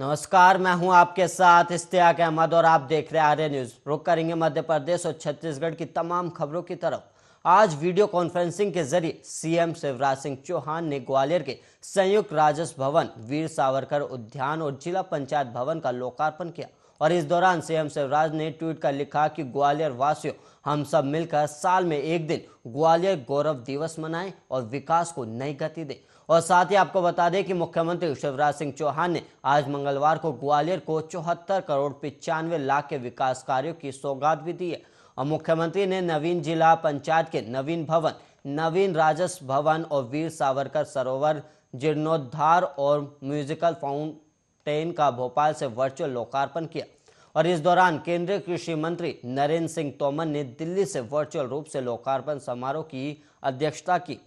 नमस्कार मैं हूं आपके साथ इश्तियाक अहमद और आप देख रहे हैं आर्य न्यूज़ रुक करेंगे मध्य प्रदेश और छत्तीसगढ़ की तमाम खबरों की तरफ आज वीडियो कॉन्फ्रेंसिंग के जरिए सीएम शिवराज सिंह चौहान ने ग्वालियर के संयुक्त राजस्व भवन वीर सावरकर उद्यान और जिला पंचायत भवन का लोकार्पण किया और इस दौरान सीएम शिवराज ने ट्वीट कर लिखा कि ग्वालियर वासियों हम सब मिलकर साल में एक दिन ग्वालियर गौरव दिवस मनाएं और विकास को नई गति दें और साथ ही आपको बता दें कि मुख्यमंत्री शिवराज सिंह चौहान ने आज मंगलवार को ग्वालियर को चौहत्तर करोड़ पिचानवे लाख के विकास कार्यों की सौगात भी दी है और मुख्यमंत्री ने नवीन जिला पंचायत के नवीन भवन नवीन राजस्व भवन और वीर सावरकर सरोवर जीर्णोद्धार और म्यूजिकल फाउंटेन का भोपाल से वर्चुअल लोकार्पण किया और इस दौरान केंद्रीय कृषि मंत्री नरेंद्र सिंह तोमर ने दिल्ली से वर्चुअल रूप से लोकार्पण समारोह की अध्यक्षता की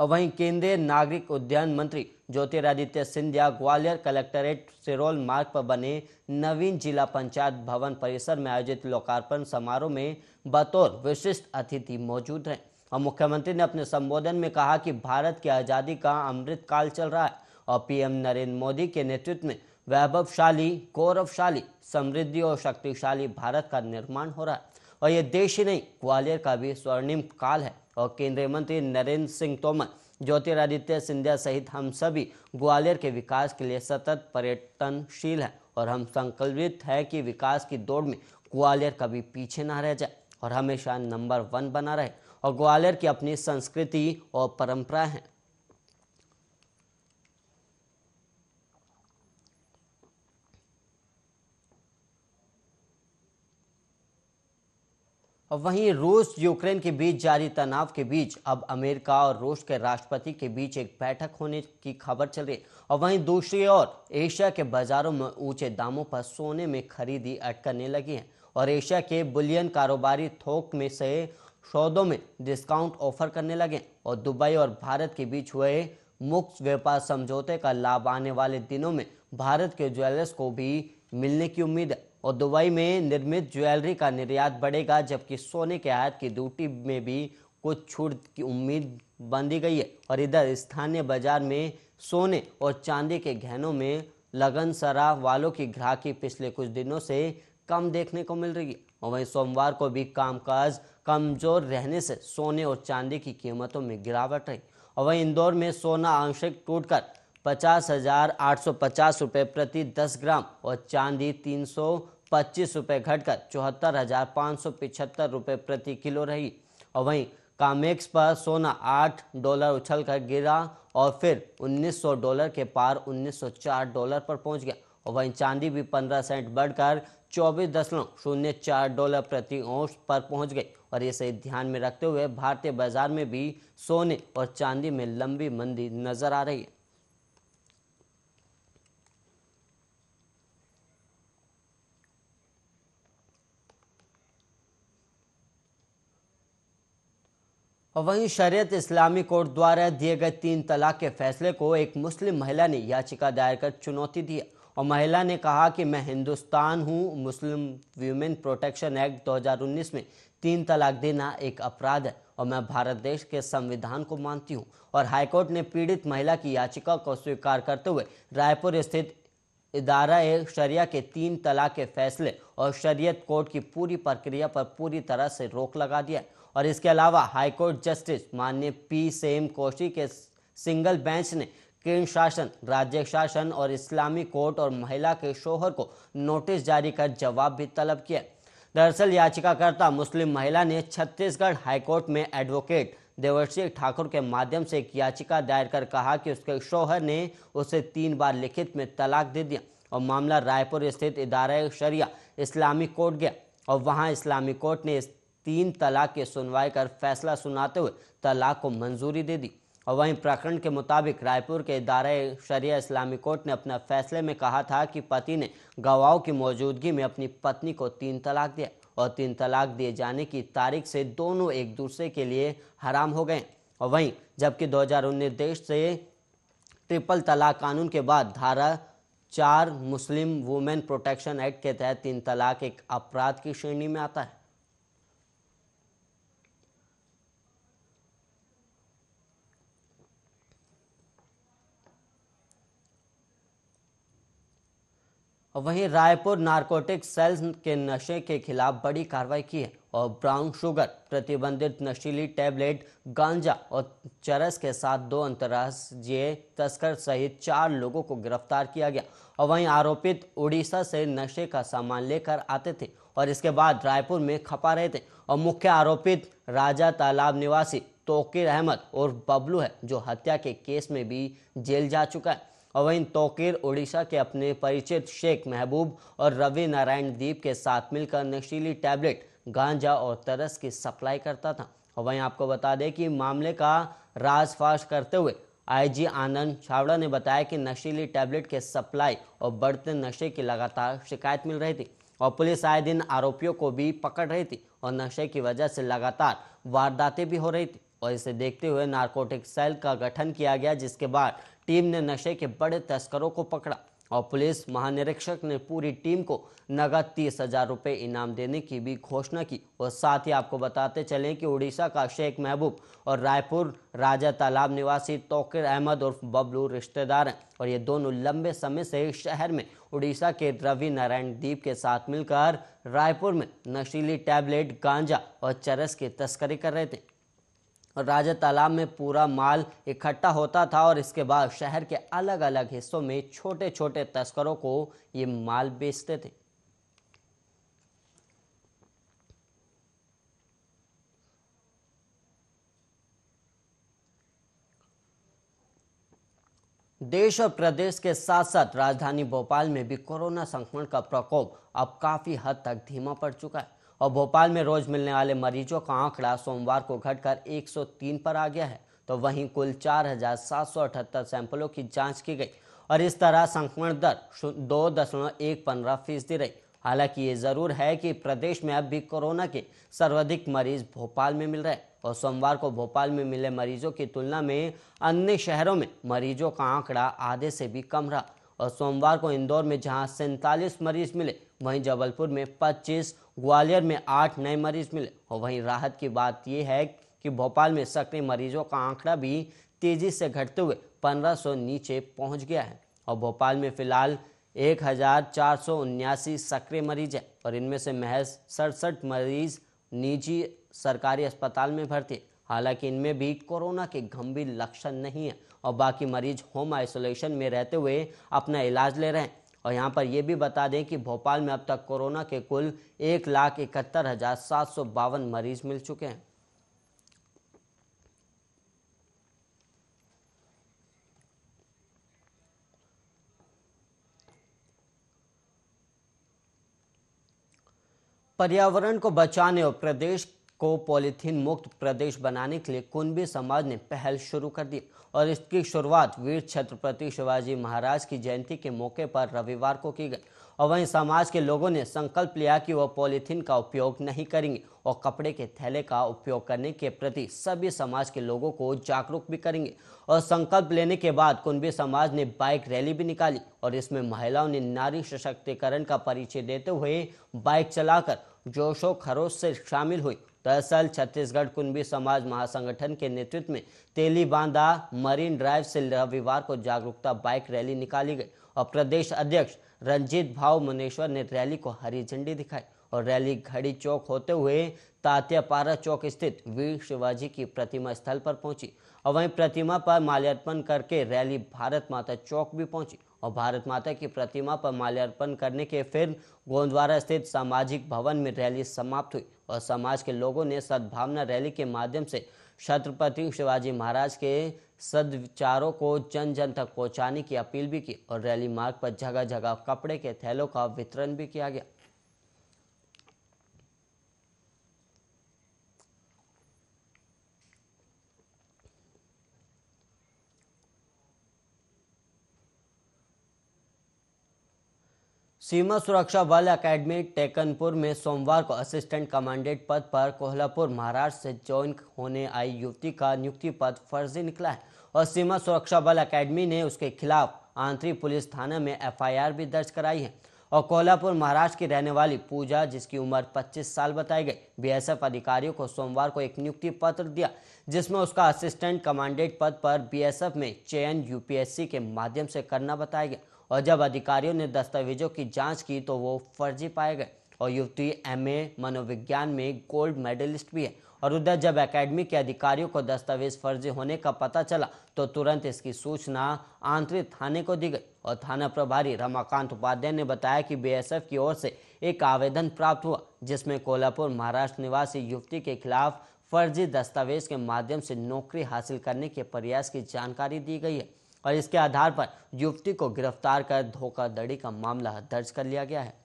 और वहीं केंद्रीय नागरिक उद्यान मंत्री ज्योतिरादित्य सिंधिया ग्वालियर कलेक्टरेट सिरोल मार्ग पर बने नवीन जिला पंचायत भवन परिसर में आयोजित लोकार्पण समारोह में बतौर विशिष्ट अतिथि मौजूद रहे और मुख्यमंत्री ने अपने संबोधन में कहा कि भारत की आज़ादी का अमृत काल चल रहा है और पीएम नरेंद्र मोदी के नेतृत्व में वैभवशाली गौरवशाली समृद्धि और शक्तिशाली भारत का निर्माण हो रहा है और ये देश ही नहीं ग्वालियर का भी स्वर्णिम काल है और केंद्रीय मंत्री नरेंद्र सिंह तोमर ज्योतिरादित्य सिंधिया सहित हम सभी ग्वालियर के विकास के लिए सतत पर्यटनशील हैं और हम संकल्पित हैं कि विकास की दौड़ में ग्वालियर कभी पीछे ना रह जाए और हमेशा नंबर वन बना रहे और ग्वालियर की अपनी संस्कृति और परंपरा है और वहीं रूस यूक्रेन के बीच जारी तनाव के बीच अब अमेरिका और रूस के राष्ट्रपति के बीच एक बैठक होने की खबर चल रही और वहीं दूसरी ओर एशिया के बाजारों में ऊंचे दामों पर सोने में खरीदी अटकने लगी है और एशिया के बुलियन कारोबारी थोक में से सौदों में डिस्काउंट ऑफर करने लगे और दुबई और भारत के बीच हुए मुक्त व्यापार समझौते का लाभ आने वाले दिनों में भारत के ज्वेलर्स को भी मिलने की उम्मीद है और दुबई में निर्मित ज्वेलरी का निर्यात बढ़ेगा जबकि सोने के आयात की ड्यूटी में भी कुछ छूट की उम्मीद बांधी गई है और इधर स्थानीय बाजार में सोने और चांदी के गहनों में लगन सरा वालों की ग्राहकी पिछले कुछ दिनों से कम देखने को मिल रही है और वहीं सोमवार को भी कामकाज कमजोर रहने से सोने और चांदी की कीमतों में गिरावट रही और वहीं इंदौर में सोना आंशिक टूटकर पचास हजार आठ सौ पचास रुपये प्रति दस ग्राम और चांदी तीन सौ पच्चीस रुपये घटकर चौहत्तर हज़ार पाँच सौ पिछहत्तर रुपये प्रति किलो रही और वहीं कामेक्स पर सोना आठ डॉलर उछल कर गिरा और फिर उन्नीस सौ डॉलर के पार उन्नीस सौ चार डॉलर पर पहुंच गया और वहीं चांदी भी पंद्रह सेंट बढ़कर चौबीस दशमलव शून्य चार डॉलर प्रति औंस पर पहुंच गई और ये सही ध्यान में रखते हुए भारतीय बाजार में भी सोने और चांदी में लंबी मंदी नजर आ रही है और वहीं शरीयत इस्लामी कोर्ट द्वारा दिए गए तीन तलाक के फैसले को एक मुस्लिम महिला ने याचिका दायर कर चुनौती दी और महिला ने कहा कि मैं हिंदुस्तान हूँ मुस्लिम व्यूमेन प्रोटेक्शन एक्ट 2019 में तीन तलाक देना एक अपराध है और मैं भारत देश के संविधान को मानती हूँ और हाईकोर्ट ने पीड़ित महिला की याचिका को स्वीकार करते हुए रायपुर स्थित इदारा ए शरिया के तीन तलाक के फैसले और शरीयत कोर्ट की पूरी प्रक्रिया पर पूरी तरह से रोक लगा दिया और इसके अलावा हाईकोर्ट जस्टिस माननीय पी सेम कोशी के सिंगल बेंच ने केंद्र शासन राज्य शासन और इस्लामी कोर्ट और महिला के शोहर को नोटिस जारी कर जवाब भी तलब किया दरअसल याचिकाकर्ता मुस्लिम महिला ने छत्तीसगढ़ हाईकोर्ट में एडवोकेट देवर्षी ठाकुर के माध्यम से एक याचिका दायर कर कहा कि उसके शोहर ने उसे तीन बार लिखित में तलाक दे दिया और मामला रायपुर स्थित इदारा शरिया इस्लामी कोर्ट गया और वहां इस्लामी कोर्ट ने इस तीन तलाक की सुनवाई कर फैसला सुनाते हुए तलाक को मंजूरी दे दी और वहीं प्रकरण के मुताबिक रायपुर के इदारा शरिया इस्लामी कोर्ट ने अपने फैसले में कहा था कि पति ने गवाहों की मौजूदगी में अपनी पत्नी को तीन तलाक दिया और तीन तलाक दिए जाने की तारीख से दोनों एक दूसरे के लिए हराम हो गए और वहीं जबकि 2019 देश से ट्रिपल तलाक कानून के बाद धारा चार मुस्लिम वुमेन प्रोटेक्शन एक्ट के तहत तीन तलाक एक अपराध की श्रेणी में आता है वहीं रायपुर नारकोटिक सेल्स के नशे के खिलाफ बड़ी कार्रवाई की है और ब्राउन शुगर प्रतिबंधित नशीली टैबलेट गांजा और चरस के साथ दो अंतर्राष्ट्रीय तस्कर सहित चार लोगों को गिरफ्तार किया गया और वहीं आरोपित उड़ीसा से नशे का सामान लेकर आते थे और इसके बाद रायपुर में खपा रहे थे और मुख्य आरोपित राजा तालाब निवासी तोकिर अहमद और बबलू है जो हत्या के केस में भी जेल जा चुका है और वहीं तोकेर उड़ीसा के अपने परिचित शेख महबूब और रवि नारायण दीप के साथ मिलकर नशीली टैबलेट गांजा और तरस की सप्लाई करता था और वहीं आपको बता दें कि मामले का राजफाश करते हुए आईजी आनंद छावड़ा ने बताया कि नशीली टैबलेट के सप्लाई और बढ़ते नशे की लगातार शिकायत मिल रही थी और पुलिस आए दिन आरोपियों को भी पकड़ रही थी और नशे की वजह से लगातार वारदातें भी हो रही थी और इसे देखते हुए नारकोटिक सेल का गठन किया गया जिसके बाद टीम ने नशे के बड़े तस्करों को पकड़ा और पुलिस महानिरीक्षक ने पूरी टीम को नगद तीस हजार रुपये इनाम देने की भी घोषणा की और साथ ही आपको बताते चलें कि उड़ीसा का शेख महबूब और रायपुर राजा तालाब निवासी तोकिर अहमद और बबलू रिश्तेदार हैं और ये दोनों लंबे समय से शहर में उड़ीसा के रवि नारायण दीप के साथ मिलकर रायपुर में नशीली टैबलेट गांजा और चरस की तस्करी कर रहे थे और राजा तालाब में पूरा माल इकट्ठा होता था और इसके बाद शहर के अलग अलग हिस्सों में छोटे छोटे तस्करों को ये माल बेचते थे देश और प्रदेश के साथ साथ राजधानी भोपाल में भी कोरोना संक्रमण का प्रकोप अब काफी हद तक धीमा पड़ चुका है और भोपाल में रोज मिलने वाले मरीजों का आंकड़ा सोमवार को घटकर 103 पर आ गया है तो वहीं कुल चार सैंपलों की जांच की गई और इस तरह संक्रमण दर दो दशमलव एक पंद्रह फीसदी रही हालांकि ये जरूर है कि प्रदेश में अब भी कोरोना के सर्वाधिक मरीज भोपाल में मिल रहे हैं और सोमवार को भोपाल में मिले मरीजों की तुलना में अन्य शहरों में मरीजों का आंकड़ा आधे से भी कम रहा और सोमवार को इंदौर में जहां सैंतालीस मरीज मिले वहीं जबलपुर में 25, ग्वालियर में 8 नए मरीज मिले और वहीं राहत की बात यह है कि भोपाल में सक्रिय मरीजों का आंकड़ा भी तेजी से घटते हुए 1500 नीचे पहुंच गया है और भोपाल में फिलहाल एक सक्रिय मरीज है और इनमें से महज सड़सठ मरीज निजी सरकारी अस्पताल में भर्ती है हालांकि इनमें भी कोरोना के गंभीर लक्षण नहीं है और बाकी मरीज होम आइसोलेशन में रहते हुए अपना इलाज ले रहे हैं और यहाँ पर यह भी बता दें कि भोपाल में अब तक कोरोना के कुल एक लाख इकहत्तर हज़ार सात सौ बावन मरीज मिल चुके हैं पर्यावरण को बचाने और प्रदेश को पॉलीथीन मुक्त प्रदेश बनाने के लिए कुनबी समाज ने पहल शुरू कर दी और इसकी शुरुआत वीर छत्रपति शिवाजी महाराज की जयंती के मौके पर रविवार को की गई और वहीं समाज के लोगों ने संकल्प लिया कि वह पॉलीथीन का उपयोग नहीं करेंगे और कपड़े के थैले का उपयोग करने के प्रति सभी समाज के लोगों को जागरूक भी करेंगे और संकल्प लेने के बाद कुंभी समाज ने बाइक रैली भी निकाली और इसमें महिलाओं ने नारी सशक्तिकरण का परिचय देते हुए बाइक चलाकर जोशो खरोश से शामिल हुई दरअसल छत्तीसगढ़ कुंभी समाज महासंगठन के नेतृत्व में तेली बांदा मरीन ड्राइव से रविवार को जागरूकता बाइक रैली निकाली गई और प्रदेश अध्यक्ष रंजीत भाव मुनेश्वर ने रैली को हरी झंडी दिखाई और रैली घड़ी चौक होते हुए तात्यापारा चौक स्थित वीर शिवाजी की प्रतिमा स्थल पर पहुंची और वहीं प्रतिमा पर माल्यार्पण करके रैली भारत माता चौक भी पहुंची और भारत माता की प्रतिमा पर माल्यार्पण करने के फिर गोंदवारा स्थित सामाजिक भवन में रैली समाप्त हुई और समाज के लोगों ने सद्भावना रैली के माध्यम से छत्रपति शिवाजी महाराज के सदविचारों को जन जन तक पहुंचाने की अपील भी की और रैली मार्ग पर जगह जगह कपड़े के थैलों का वितरण भी किया गया सीमा सुरक्षा बल अकेडमी टेकनपुर में सोमवार को असिस्टेंट कमांडेंट पद पर कोहलापुर महाराष्ट्र से ज्वाइन होने आई युवती का नियुक्ति पद फर्जी निकला है और सीमा सुरक्षा बल अकेडमी ने उसके खिलाफ आंतरी पुलिस थाना में एफआईआर भी दर्ज कराई है और कोल्हापुर महाराष्ट्र की रहने वाली पूजा जिसकी उम्र 25 साल बताई गई बीएसएफ अधिकारियों को सोमवार को एक नियुक्ति पत्र दिया जिसमें उसका असिस्टेंट कमांडेंट पद पर बीएसएफ में चयन यूपीएससी के माध्यम से करना बताया गया और जब अधिकारियों ने दस्तावेजों की जांच की तो वो फर्जी पाए गए और युवती एमए मनोविज्ञान में गोल्ड मेडलिस्ट भी है और उधर जब एकेडमी के अधिकारियों को दस्तावेज फर्जी होने का पता चला तो तुरंत इसकी सूचना आंतरिक थाने को दी गई और थाना प्रभारी रमाकांत उपाध्याय ने बताया कि बीएसएफ की ओर से एक आवेदन प्राप्त हुआ जिसमें कोल्हापुर महाराष्ट्र निवासी युवती के खिलाफ फर्जी दस्तावेज के माध्यम से नौकरी हासिल करने के प्रयास की जानकारी दी गई है और इसके आधार पर युवती को गिरफ्तार कर धोखाधड़ी का मामला दर्ज कर लिया गया है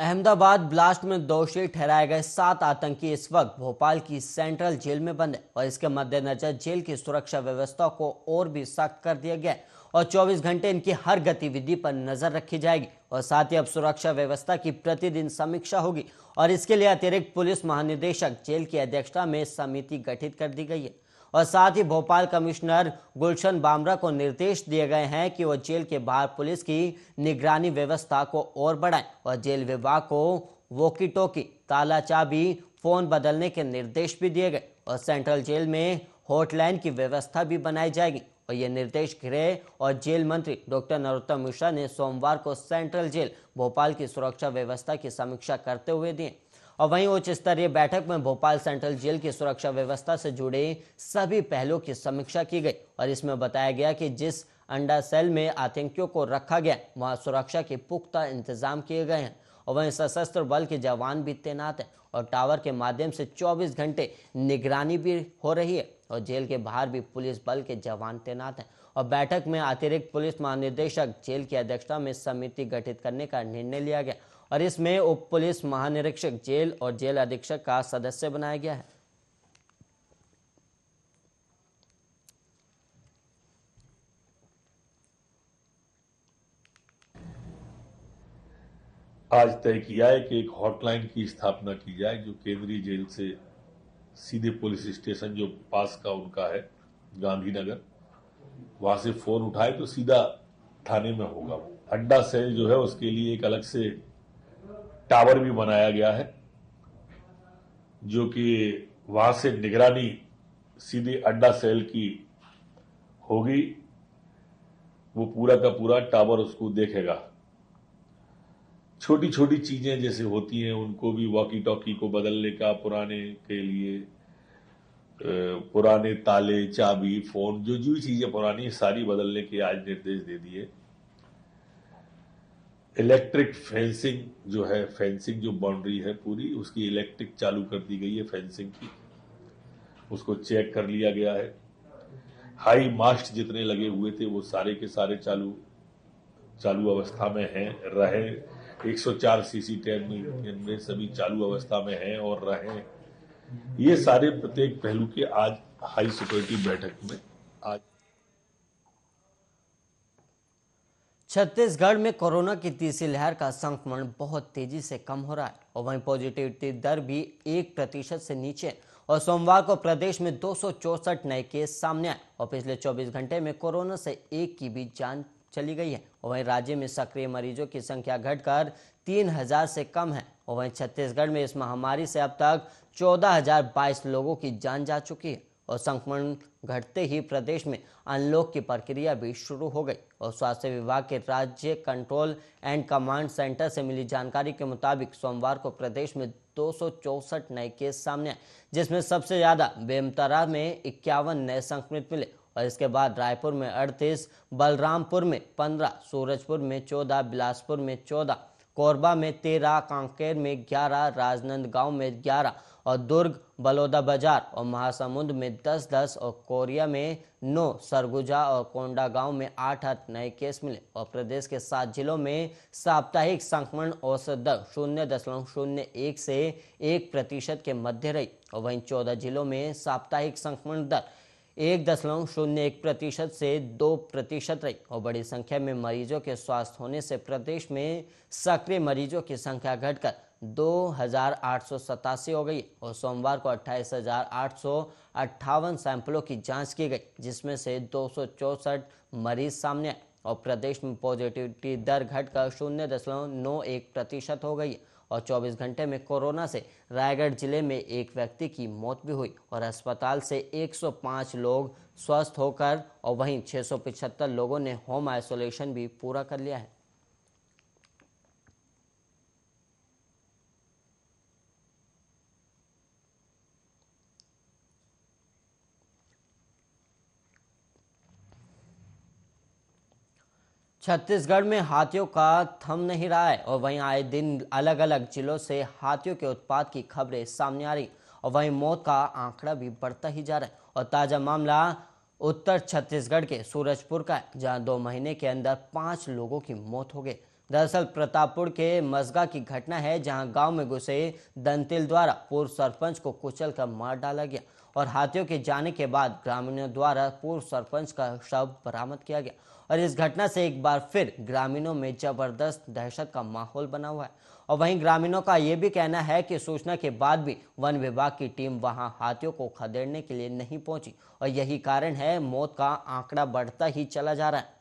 अहमदाबाद ब्लास्ट में दोषी ठहराए गए सात आतंकी इस वक्त भोपाल की सेंट्रल जेल में बंद है और इसके मद्देनजर जेल की सुरक्षा व्यवस्था को और भी सख्त कर दिया गया और 24 घंटे इनकी हर गतिविधि पर नजर रखी जाएगी और साथ ही अब सुरक्षा व्यवस्था की प्रतिदिन समीक्षा होगी और इसके लिए अतिरिक्त पुलिस महानिदेशक जेल की अध्यक्षता में समिति गठित कर दी गई है और साथ ही भोपाल कमिश्नर गुलशन बामरा को निर्देश दिए गए हैं कि वह जेल के बाहर पुलिस की निगरानी व्यवस्था को और बढ़ाएं और जेल विभाग को वोकी टोकी ताला चाबी फोन बदलने के निर्देश भी दिए गए और सेंट्रल जेल में हॉटलाइन की व्यवस्था भी बनाई जाएगी और ये निर्देश गृह और जेल मंत्री डॉक्टर नरोत्तम मिश्रा ने सोमवार को सेंट्रल जेल भोपाल की सुरक्षा व्यवस्था की समीक्षा करते हुए दिए और वहीं उच्च स्तरीय बैठक में भोपाल सेंट्रल जेल की सुरक्षा व्यवस्था से जुड़े सभी पहलुओं की समीक्षा की गई और इसमें बताया गया कि जिस अंडा सेल में आतंकियों को रखा गया वहां सुरक्षा के पुख्ता इंतजाम किए गए हैं और वहीं सशस्त्र बल के जवान भी तैनात हैं और टावर के माध्यम से 24 घंटे निगरानी भी हो रही है और जेल के बाहर भी पुलिस बल के जवान तैनात हैं और बैठक में अतिरिक्त पुलिस महानिदेशक जेल की अध्यक्षता में समिति गठित करने का निर्णय लिया गया और इसमें उप पुलिस महानिरीक्षक जेल और जेल अधीक्षक का सदस्य बनाया गया है आज तय किया है कि एक हॉटलाइन की स्थापना की जाए जो केंद्रीय जेल से सीधे पुलिस स्टेशन जो पास का उनका है गांधीनगर वहां से फोन उठाए तो सीधा थाने में होगा अड्डा सेल जो है उसके लिए एक अलग से टावर भी बनाया गया है जो कि वहां से निगरानी सीधे अड्डा सेल की होगी वो पूरा का पूरा टावर उसको देखेगा छोटी छोटी चीजें जैसे होती हैं उनको भी वॉकी टॉकी को बदलने का पुराने के लिए पुराने ताले चाबी फोन जो जो चीजें पुरानी सारी बदलने के आज निर्देश दे दिए इलेक्ट्रिक फेंसिंग जो है फेंसिंग जो बाउंड्री है पूरी उसकी इलेक्ट्रिक चालू कर दी गई है फेंसिंग की उसको चेक कर लिया गया है हाई मास्ट जितने लगे हुए थे वो सारे के सारे चालू चालू अवस्था में हैं रहे 104 सीसी टैब इनमें सभी चालू अवस्था में हैं और रहे ये सारे प्रत्येक पहलू के आज हाई सिक्योरिटी बैठक में आज छत्तीसगढ़ में कोरोना की तीसरी लहर का संक्रमण बहुत तेजी से कम हो रहा है और वहीं पॉजिटिविटी दर भी एक प्रतिशत से नीचे और सोमवार को प्रदेश में दो नए केस सामने आए और पिछले 24 घंटे में कोरोना से एक की भी जान चली गई है और वहीं राज्य में सक्रिय मरीजों की संख्या घटकर 3000 से कम है और वहीं छत्तीसगढ़ में इस महामारी से अब तक चौदह लोगों की जान जा चुकी है और संक्रमण घटते ही प्रदेश में अनलॉक की प्रक्रिया भी शुरू हो गई और स्वास्थ्य विभाग के राज्य कंट्रोल एंड कमांड सेंटर से मिली जानकारी के मुताबिक सोमवार को प्रदेश में दो नए केस सामने आए जिसमें सबसे ज़्यादा बेमतरा में इक्यावन नए संक्रमित मिले और इसके बाद रायपुर में अड़तीस बलरामपुर में पंद्रह सूरजपुर में चौदह बिलासपुर में चौदह कोरबा में तेरह कांकेर में ग्यारह राजनंदगांव में ग्यारह और दुर्ग बलोदा बाजार और महासमुंद में दस दस और कोरिया में नौ सरगुजा और कोंडा गांव में आठ आठ नए केस मिले और प्रदेश के सात जिलों में साप्ताहिक संक्रमण औसत दर शून्य दशमलव शून्य एक से एक प्रतिशत के मध्य रही और वहीं चौदह जिलों में साप्ताहिक संक्रमण दर एक दशमलव शून्य एक प्रतिशत से दो प्रतिशत रही और बड़ी संख्या में मरीजों के स्वास्थ्य होने से प्रदेश में सक्रिय मरीजों की संख्या घटकर दो हजार आठ सौ सतासी हो गई और सोमवार को अट्ठाईस हजार आठ सौ अट्ठावन सैंपलों की जांच की गई जिसमें से दो सौ चौंसठ मरीज सामने आए और प्रदेश में पॉजिटिविटी दर घटकर शून्य दशमलव नौ एक प्रतिशत हो गई और 24 घंटे में कोरोना से रायगढ़ जिले में एक व्यक्ति की मौत भी हुई और अस्पताल से 105 लोग स्वस्थ होकर और वहीं छः लोगों ने होम आइसोलेशन भी पूरा कर लिया है छत्तीसगढ़ में हाथियों का थम नहीं रहा है और वहीं आए दिन अलग अलग जिलों से हाथियों के उत्पाद की खबरें सामने आ रही और वहीं मौत का आंकड़ा भी बढ़ता ही जा रहा है और ताज़ा मामला उत्तर छत्तीसगढ़ के सूरजपुर का है जहां दो महीने के अंदर पांच लोगों की मौत हो गई दरअसल प्रतापपुर के मजगा की घटना है जहां गांव में घुसे दंतिल द्वारा पूर्व सरपंच को कुचल कर मार डाला गया और हाथियों के जाने के बाद ग्रामीणों द्वारा पूर्व सरपंच का शव बरामद किया गया और इस घटना से एक बार फिर ग्रामीणों में जबरदस्त दहशत का माहौल बना हुआ है और वहीं ग्रामीणों का ये भी कहना है कि सूचना के बाद भी वन विभाग की टीम वहां हाथियों को खदेड़ने के लिए नहीं पहुंची और यही कारण है मौत का आंकड़ा बढ़ता ही चला जा रहा है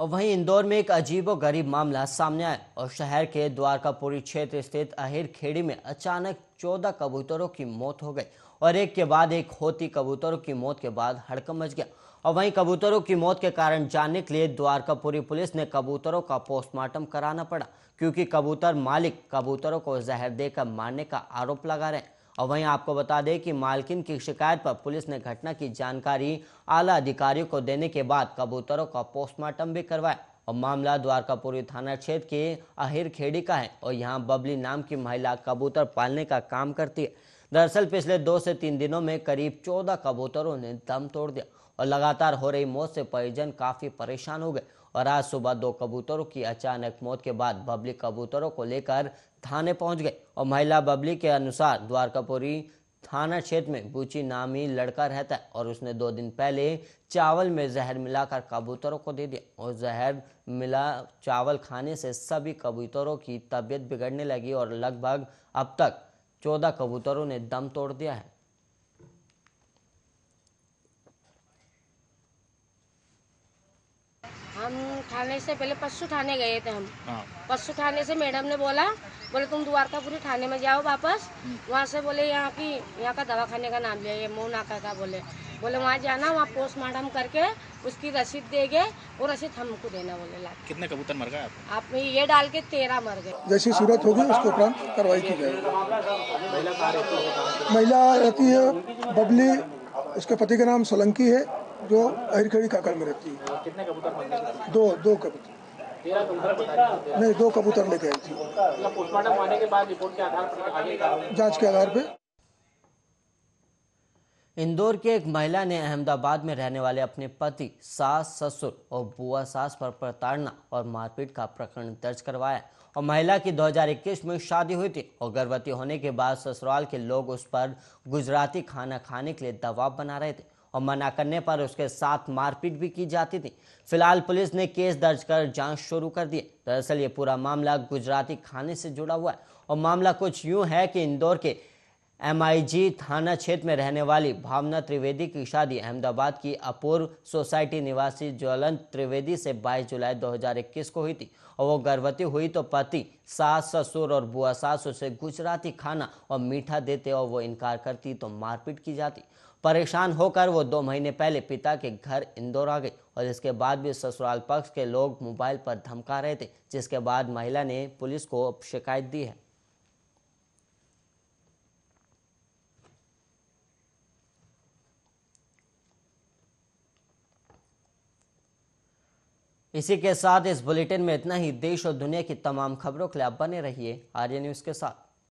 और वहीं इंदौर में एक अजीब और गरीब मामला सामने आया और शहर के द्वारकापुरी क्षेत्र स्थित अहिर खेड़ी में अचानक चौदह कबूतरों की मौत हो गई और एक के बाद एक होती कबूतरों की मौत के बाद हड़कम मच गया और वहीं कबूतरों की मौत के कारण जानने के लिए द्वारकापुरी पुलिस ने कबूतरों का पोस्टमार्टम कराना पड़ा क्योंकि कबूतर मालिक कबूतरों को जहर देकर मारने का आरोप लगा रहे हैं और वहीं आपको बता दें कि मालकिन की शिकायत पर पुलिस ने घटना की जानकारी आला अधिकारियों को देने के बाद कबूतरों का पोस्टमार्टम भी करवाया और मामला द्वारकापुरी थाना क्षेत्र के अहिर खेड़ी का है और यहाँ बबली नाम की महिला कबूतर पालने का काम करती है दरअसल पिछले दो से तीन दिनों में करीब चौदह कबूतरों ने दम तोड़ दिया और लगातार हो रही मौत से परिजन काफी परेशान हो गए और आज सुबह दो कबूतरों की अचानक मौत के बाद बबली कबूतरों को लेकर थाने पहुंच गए और महिला बबली के अनुसार द्वारकापुरी थाना क्षेत्र में बुची नामी लड़का रहता है और उसने दो दिन पहले चावल में जहर मिलाकर कबूतरों को दे दिया और जहर मिला चावल खाने से सभी कबूतरों की तबीयत बिगड़ने लगी और लगभग अब तक चौदह कबूतरों ने दम तोड़ दिया है हम थाने से पहले पशु थाने गए थे हम हाँ। पशु थाने से मैडम ने बोला बोले तुम द्वारकापुरी थाने में जाओ वापस हम्म। वहाँ से बोले यहाँ की यहाँ का दवाखाने का नाम लिया ये मोह नाका का बोले बोले वहाँ जाना वहाँ पोस्टमार्टम करके उसकी रसीद देंगे वो रसीद हमको देना बोले ला कितने कबूतर मर गए आप ये डाल के तेरह मर गए जैसी सूरत होगी उसके उपरांत कार्रवाई की जाएगी महिला रहती है बबली उसके पति का नाम सोलंकी है जो हरखड़ी काकड़ में रहती है कितने कबूतर दो दो कबूतर नहीं दो कबूतर लेके आई थी पोस्टमार्टम मतलब आने के बाद रिपोर्ट के आधार पर आगे जांच के आधार पर इंदौर की एक महिला ने अहमदाबाद में रहने वाले अपने पति सास ससुर और बुआ सास पर प्रताड़ना और मारपीट का प्रकरण दर्ज करवाया और महिला की 2021 में शादी हुई थी और गर्भवती होने के बाद ससुराल के लोग उस पर गुजराती खाना खाने के लिए दबाव बना रहे थे और मना करने पर उसके साथ मारपीट भी की जाती थी फिलहाल पुलिस ने केस दर्ज कर जांच शुरू कर दी दरअसल ये पूरा मामला गुजराती खाने से जुड़ा हुआ है और मामला कुछ यूं है कि इंदौर के एमआईजी थाना क्षेत्र में रहने वाली भावना त्रिवेदी की शादी अहमदाबाद की अपूर्व सोसाइटी निवासी ज्वलंत त्रिवेदी से 22 जुलाई 2021 को हुई थी और वो गर्भवती हुई तो पति सास ससुर और बुआ सास उसे गुजराती खाना और मीठा देते और वो इनकार करती तो मारपीट की जाती परेशान होकर वो दो महीने पहले पिता के घर इंदौर आ गई और इसके बाद भी ससुराल पक्ष के लोग मोबाइल पर धमका रहे थे जिसके बाद महिला ने पुलिस को शिकायत दी है इसी के साथ इस बुलेटिन में इतना ही देश और दुनिया की तमाम खबरों के लिए आप बने रहिए आर्य न्यूज के साथ